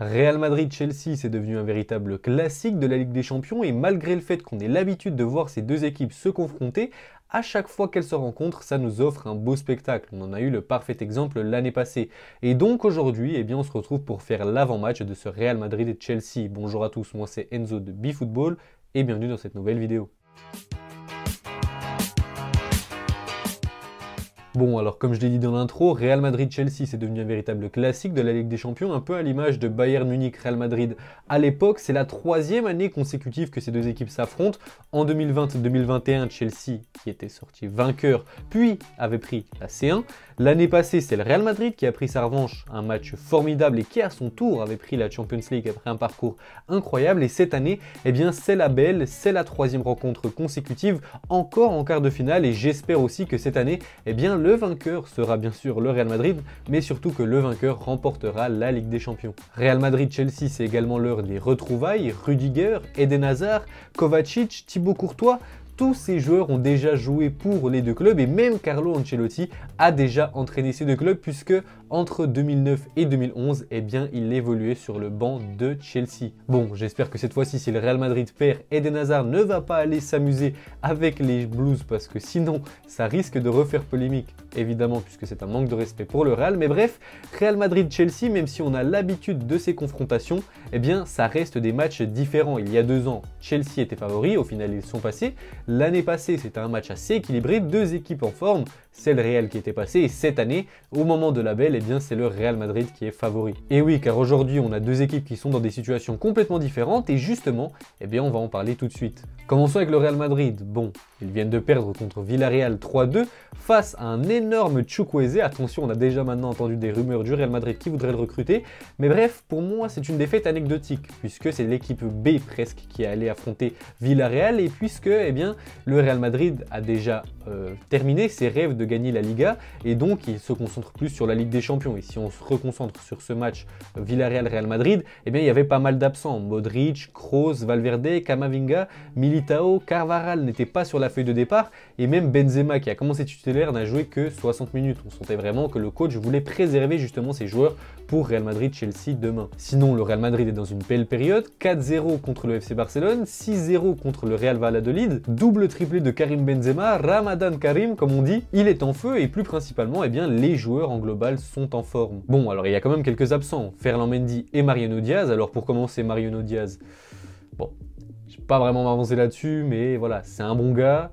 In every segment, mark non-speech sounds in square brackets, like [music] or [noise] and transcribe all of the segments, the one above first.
Real Madrid-Chelsea, c'est devenu un véritable classique de la Ligue des Champions et malgré le fait qu'on ait l'habitude de voir ces deux équipes se confronter, à chaque fois qu'elles se rencontrent, ça nous offre un beau spectacle. On en a eu le parfait exemple l'année passée. Et donc aujourd'hui, eh bien, on se retrouve pour faire l'avant-match de ce Real Madrid et Chelsea. Bonjour à tous, moi c'est Enzo de BeFootball et bienvenue dans cette nouvelle vidéo. Bon, alors comme je l'ai dit dans l'intro, Real Madrid-Chelsea, c'est devenu un véritable classique de la Ligue des Champions, un peu à l'image de Bayern Munich-Real Madrid. À l'époque, c'est la troisième année consécutive que ces deux équipes s'affrontent. En 2020-2021, Chelsea, qui était sorti vainqueur, puis avait pris la C1. L'année passée, c'est le Real Madrid qui a pris sa revanche, un match formidable et qui à son tour avait pris la Champions League après un parcours incroyable. Et cette année, eh bien, c'est la belle, c'est la troisième rencontre consécutive, encore en quart de finale. Et j'espère aussi que cette année, eh bien, le le vainqueur sera bien sûr le Real Madrid, mais surtout que le vainqueur remportera la Ligue des Champions. Real Madrid-Chelsea, c'est également l'heure des retrouvailles. Rudiger, Eden Hazard, Kovacic, Thibaut Courtois, tous ces joueurs ont déjà joué pour les deux clubs et même Carlo Ancelotti a déjà entraîné ces deux clubs puisque entre 2009 et 2011, eh bien, il évoluait sur le banc de Chelsea. Bon, j'espère que cette fois-ci, si le Real Madrid perd, Eden Hazard ne va pas aller s'amuser avec les Blues parce que sinon, ça risque de refaire polémique, évidemment, puisque c'est un manque de respect pour le Real. Mais bref, Real Madrid-Chelsea, même si on a l'habitude de ces confrontations, eh bien, ça reste des matchs différents. Il y a deux ans, Chelsea était favori, au final, ils sont passés. L'année passée, c'était un match assez équilibré, deux équipes en forme c'est le Real qui était passé. Et cette année, au moment de la belle, et eh bien, c'est le Real Madrid qui est favori. Et oui, car aujourd'hui, on a deux équipes qui sont dans des situations complètement différentes. Et justement, et eh bien, on va en parler tout de suite. Commençons avec le Real Madrid. Bon, ils viennent de perdre contre Villarreal 3-2 face à un énorme Chukwueze. Attention, on a déjà maintenant entendu des rumeurs du Real Madrid qui voudrait le recruter. Mais bref, pour moi, c'est une défaite anecdotique puisque c'est l'équipe B presque qui est allée affronter Villarreal et puisque et eh bien, le Real Madrid a déjà euh, terminé ses rêves de gagner la Liga et donc il se concentre plus sur la Ligue des Champions. Et si on se reconcentre sur ce match euh, Villarreal-Real Madrid, eh bien il y avait pas mal d'absents. Modric, Kroos, Valverde, Camavinga, Militao, Carvaral n'étaient pas sur la feuille de départ et même Benzema qui a commencé titulaire n'a joué que 60 minutes. On sentait vraiment que le coach voulait préserver justement ses joueurs pour Real Madrid-Chelsea demain. Sinon, le Real Madrid est dans une belle période. 4-0 contre le FC Barcelone, 6-0 contre le Real Valladolid, double triplé de Karim Benzema, Ramadan Karim, comme on dit, il est en feu et plus principalement, eh bien, les joueurs en global sont en forme. Bon, alors il y a quand même quelques absents, Ferland Mendy et Mariano Diaz. Alors pour commencer, Mariano Diaz, bon, je vais pas vraiment m'avancer là-dessus, mais voilà, c'est un bon gars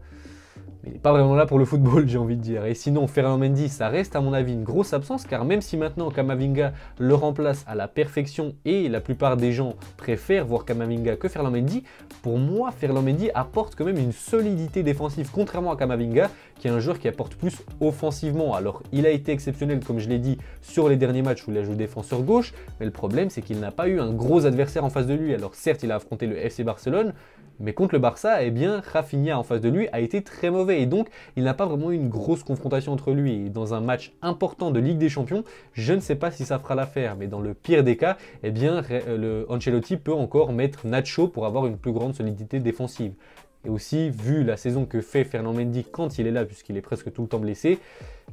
mais il n'est pas vraiment là pour le football, [laughs] j'ai envie de dire. Et sinon, Ferland Mendy, ça reste à mon avis une grosse absence, car même si maintenant Kamavinga le remplace à la perfection et la plupart des gens préfèrent voir Kamavinga que Ferland Mendy, pour moi, Ferland Mendy apporte quand même une solidité défensive, contrairement à Kamavinga, qui est un joueur qui apporte plus offensivement. Alors, il a été exceptionnel, comme je l'ai dit, sur les derniers matchs où il a joué défenseur gauche, mais le problème, c'est qu'il n'a pas eu un gros adversaire en face de lui. Alors, certes, il a affronté le FC Barcelone, mais contre le Barça, eh bien, Rafinha en face de lui a été très mauvais. Et donc, il n'a pas vraiment eu une grosse confrontation entre lui. Et dans un match important de Ligue des Champions, je ne sais pas si ça fera l'affaire. Mais dans le pire des cas, eh bien, euh, le Ancelotti peut encore mettre Nacho pour avoir une plus grande solidité défensive. Et aussi, vu la saison que fait Fernand Mendy quand il est là, puisqu'il est presque tout le temps blessé,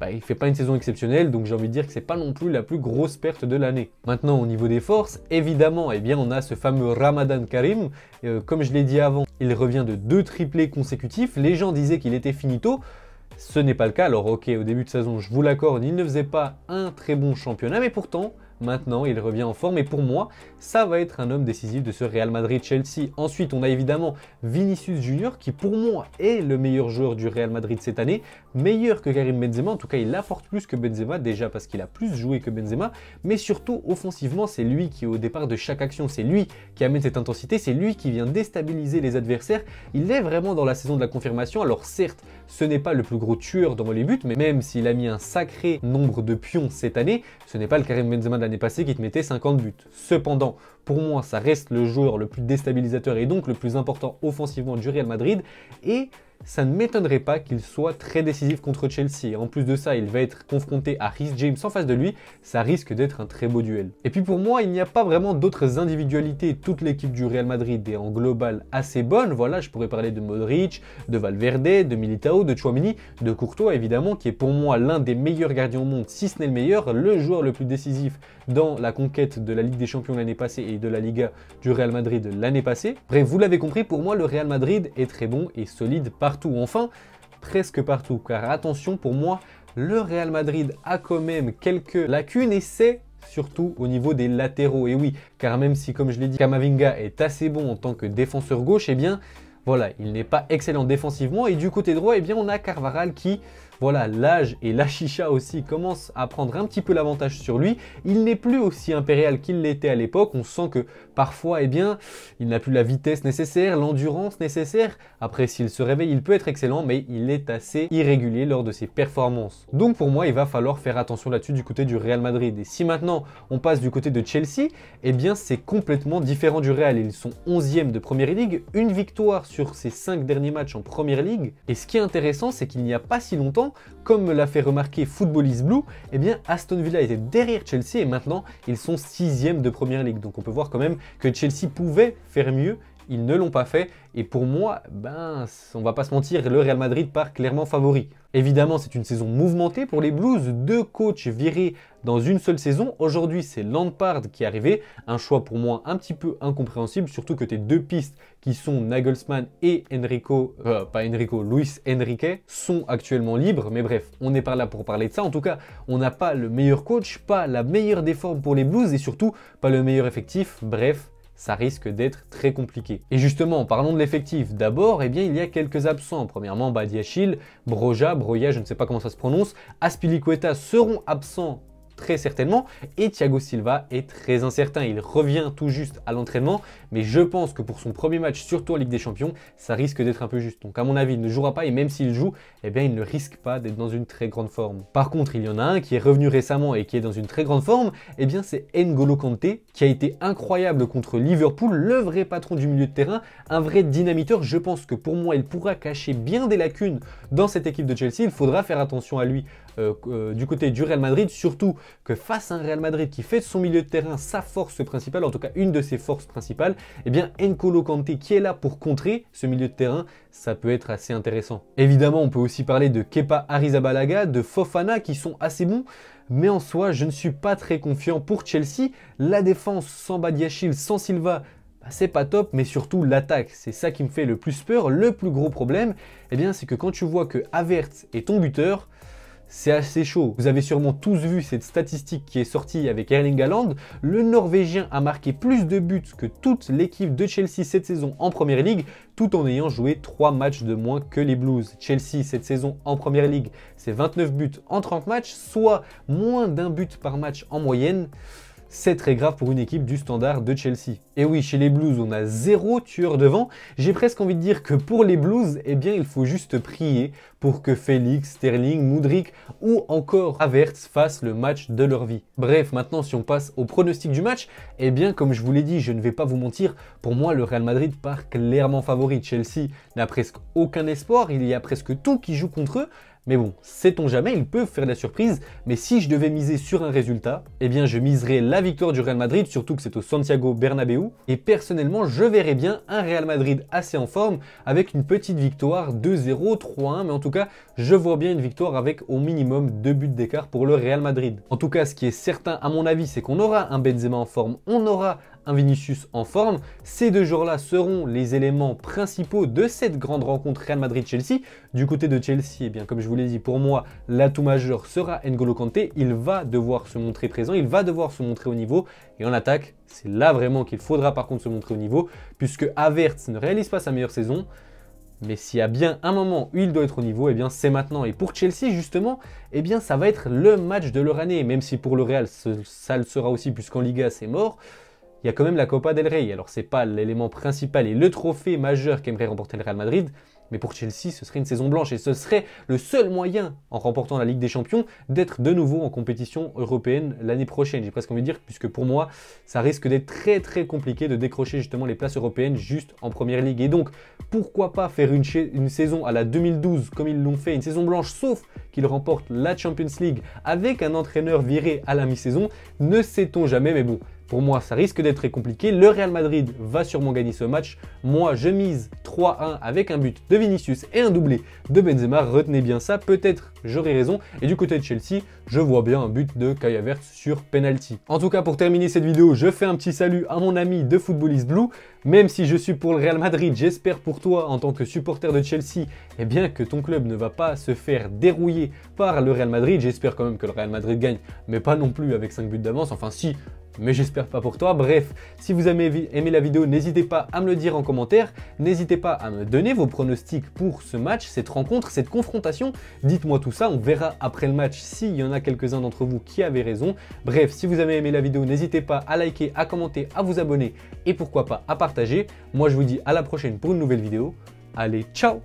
bah, il ne fait pas une saison exceptionnelle, donc j'ai envie de dire que ce n'est pas non plus la plus grosse perte de l'année. Maintenant, au niveau des forces, évidemment, eh bien, on a ce fameux Ramadan Karim. Euh, comme je l'ai dit avant, il revient de deux triplés consécutifs, les gens disaient qu'il était finito, ce n'est pas le cas, alors ok, au début de saison, je vous l'accorde, il ne faisait pas un très bon championnat, mais pourtant, maintenant, il revient en forme, et pour moi, ça va être un homme décisif de ce Real Madrid-Chelsea. Ensuite, on a évidemment Vinicius Junior, qui pour moi est le meilleur joueur du Real Madrid cette année, meilleur que Karim Benzema. En tout cas, il apporte plus que Benzema, déjà parce qu'il a plus joué que Benzema. Mais surtout, offensivement, c'est lui qui au départ de chaque action. C'est lui qui amène cette intensité. C'est lui qui vient déstabiliser les adversaires. Il est vraiment dans la saison de la confirmation. Alors certes, ce n'est pas le plus gros tueur dans les buts, mais même s'il a mis un sacré nombre de pions cette année, ce n'est pas le Karim Benzema de l'année passée qui te mettait 50 buts. Cependant, pour moi, ça reste le joueur le plus déstabilisateur et donc le plus important offensivement du Real Madrid. Et ça ne m'étonnerait pas qu'il soit très décisif contre Chelsea. En plus de ça, il va être confronté à Rhys James en face de lui, ça risque d'être un très beau duel. Et puis pour moi, il n'y a pas vraiment d'autres individualités. Toute l'équipe du Real Madrid est en global assez bonne. Voilà, je pourrais parler de Modric, de Valverde, de Militao, de Chouamini, de Courtois évidemment, qui est pour moi l'un des meilleurs gardiens au monde, si ce n'est le meilleur, le joueur le plus décisif dans la conquête de la Ligue des Champions l'année passée et de la Liga du Real Madrid l'année passée. Bref, vous l'avez compris, pour moi, le Real Madrid est très bon et solide par enfin presque partout, car attention pour moi, le Real Madrid a quand même quelques lacunes et c'est surtout au niveau des latéraux. Et oui, car même si, comme je l'ai dit, Kamavinga est assez bon en tant que défenseur gauche, et eh bien, voilà, il n'est pas excellent défensivement. Et du côté droit, et eh bien, on a Carvaral qui, voilà, l'âge et la chicha aussi commencent à prendre un petit peu l'avantage sur lui. Il n'est plus aussi impérial qu'il l'était à l'époque. On sent que parfois, eh bien, il n'a plus la vitesse nécessaire, l'endurance nécessaire. Après, s'il se réveille, il peut être excellent, mais il est assez irrégulier lors de ses performances. Donc pour moi, il va falloir faire attention là-dessus du côté du Real Madrid. Et si maintenant on passe du côté de Chelsea, eh bien c'est complètement différent du Real. Ils sont 11e de Premier League, une victoire sur ses 5 derniers matchs en Premier League. Et ce qui est intéressant, c'est qu'il n'y a pas si longtemps, comme l'a fait remarquer Footballist Blue, eh bien Aston Villa était derrière Chelsea et maintenant ils sont sixième de première ligue. Donc on peut voir quand même que Chelsea pouvait faire mieux ils ne l'ont pas fait. Et pour moi, ben, on va pas se mentir, le Real Madrid part clairement favori. Évidemment, c'est une saison mouvementée pour les Blues, deux coachs virés dans une seule saison. Aujourd'hui, c'est Lampard qui est arrivé, un choix pour moi un petit peu incompréhensible, surtout que tes deux pistes qui sont Nagelsmann et Enrico, euh, pas Enrico, Luis Enrique, sont actuellement libres. Mais bref, on n'est pas là pour parler de ça. En tout cas, on n'a pas le meilleur coach, pas la meilleure des formes pour les Blues et surtout pas le meilleur effectif. Bref, ça risque d'être très compliqué. Et justement, parlons de l'effectif. D'abord, eh bien, il y a quelques absents. Premièrement, Badiachil, Broja, Broya, je ne sais pas comment ça se prononce, Aspilicueta seront absents très certainement. Et Thiago Silva est très incertain. Il revient tout juste à l'entraînement, mais je pense que pour son premier match, surtout en Ligue des Champions, ça risque d'être un peu juste. Donc à mon avis, il ne jouera pas et même s'il joue, eh bien il ne risque pas d'être dans une très grande forme. Par contre, il y en a un qui est revenu récemment et qui est dans une très grande forme, eh bien c'est N'Golo Kante, qui a été incroyable contre Liverpool, le vrai patron du milieu de terrain, un vrai dynamiteur. Je pense que pour moi, il pourra cacher bien des lacunes dans cette équipe de Chelsea. Il faudra faire attention à lui euh, euh, du côté du Real Madrid, surtout que face à un Real Madrid qui fait de son milieu de terrain sa force principale, en tout cas une de ses forces principales, et eh bien Nkolo qui est là pour contrer ce milieu de terrain, ça peut être assez intéressant. Évidemment, on peut aussi parler de Kepa Arrizabalaga, de Fofana qui sont assez bons, mais en soi, je ne suis pas très confiant pour Chelsea. La défense sans Badiachil, sans Silva, bah, c'est pas top, mais surtout l'attaque, c'est ça qui me fait le plus peur. Le plus gros problème, et eh bien, c'est que quand tu vois que Havertz est ton buteur, c'est assez chaud. Vous avez sûrement tous vu cette statistique qui est sortie avec Erling Haaland. Le Norvégien a marqué plus de buts que toute l'équipe de Chelsea cette saison en Première League, tout en ayant joué 3 matchs de moins que les Blues. Chelsea cette saison en Première League, c'est 29 buts en 30 matchs, soit moins d'un but par match en moyenne c'est très grave pour une équipe du standard de Chelsea. Et oui, chez les Blues, on a zéro tueur devant. J'ai presque envie de dire que pour les Blues, eh bien, il faut juste prier pour que Félix, Sterling, Moudric ou encore Havertz fassent le match de leur vie. Bref, maintenant, si on passe au pronostic du match, eh bien, comme je vous l'ai dit, je ne vais pas vous mentir, pour moi, le Real Madrid part clairement favori. Chelsea n'a presque aucun espoir, il y a presque tout qui joue contre eux. Mais bon, sait-on jamais, ils peuvent faire la surprise, mais si je devais miser sur un résultat, eh bien je miserais la victoire du Real Madrid, surtout que c'est au Santiago Bernabeu. et personnellement je verrais bien un Real Madrid assez en forme, avec une petite victoire 2-0, 3-1, mais en tout cas je vois bien une victoire avec au minimum deux buts d'écart pour le Real Madrid. En tout cas ce qui est certain à mon avis, c'est qu'on aura un Benzema en forme, on aura un Vinicius en forme. Ces deux jours là seront les éléments principaux de cette grande rencontre Real Madrid-Chelsea. Du côté de Chelsea, eh bien, comme je vous l'ai dit, pour moi, l'atout majeur sera N'Golo Kanté. Il va devoir se montrer présent, il va devoir se montrer au niveau. Et en attaque, c'est là vraiment qu'il faudra par contre se montrer au niveau, puisque Havertz ne réalise pas sa meilleure saison. Mais s'il y a bien un moment où il doit être au niveau, et eh bien c'est maintenant. Et pour Chelsea, justement, eh bien ça va être le match de leur année. Même si pour le Real, ça le sera aussi, puisqu'en Liga, c'est mort il y a quand même la Copa del Rey. Alors c'est pas l'élément principal et le trophée majeur qu'aimerait remporter le Real Madrid, mais pour Chelsea, ce serait une saison blanche et ce serait le seul moyen, en remportant la Ligue des Champions, d'être de nouveau en compétition européenne l'année prochaine. J'ai presque envie de dire, puisque pour moi, ça risque d'être très très compliqué de décrocher justement les places européennes juste en Première Ligue. Et donc, pourquoi pas faire une, une saison à la 2012 comme ils l'ont fait, une saison blanche, sauf qu'ils remportent la Champions League avec un entraîneur viré à la mi-saison Ne sait-on jamais, mais bon, pour moi, ça risque d'être très compliqué. Le Real Madrid va sûrement gagner ce match. Moi, je mise 3-1 avec un but de Vinicius et un doublé de Benzema. Retenez bien ça, peut-être j'aurai raison. Et du côté de Chelsea, je vois bien un but de Kai sur penalty. En tout cas, pour terminer cette vidéo, je fais un petit salut à mon ami de footballiste Blue. Même si je suis pour le Real Madrid, j'espère pour toi en tant que supporter de Chelsea, eh bien que ton club ne va pas se faire dérouiller par le Real Madrid. J'espère quand même que le Real Madrid gagne, mais pas non plus avec 5 buts d'avance. Enfin si, mais j'espère pas pour toi. Bref, si vous avez aimé la vidéo, n'hésitez pas à me le dire en commentaire. N'hésitez pas à me donner vos pronostics pour ce match, cette rencontre, cette confrontation. Dites-moi tout ça, on verra après le match s'il y en a quelques-uns d'entre vous qui avaient raison. Bref, si vous avez aimé la vidéo, n'hésitez pas à liker, à commenter, à vous abonner et pourquoi pas à partager. Moi, je vous dis à la prochaine pour une nouvelle vidéo. Allez, ciao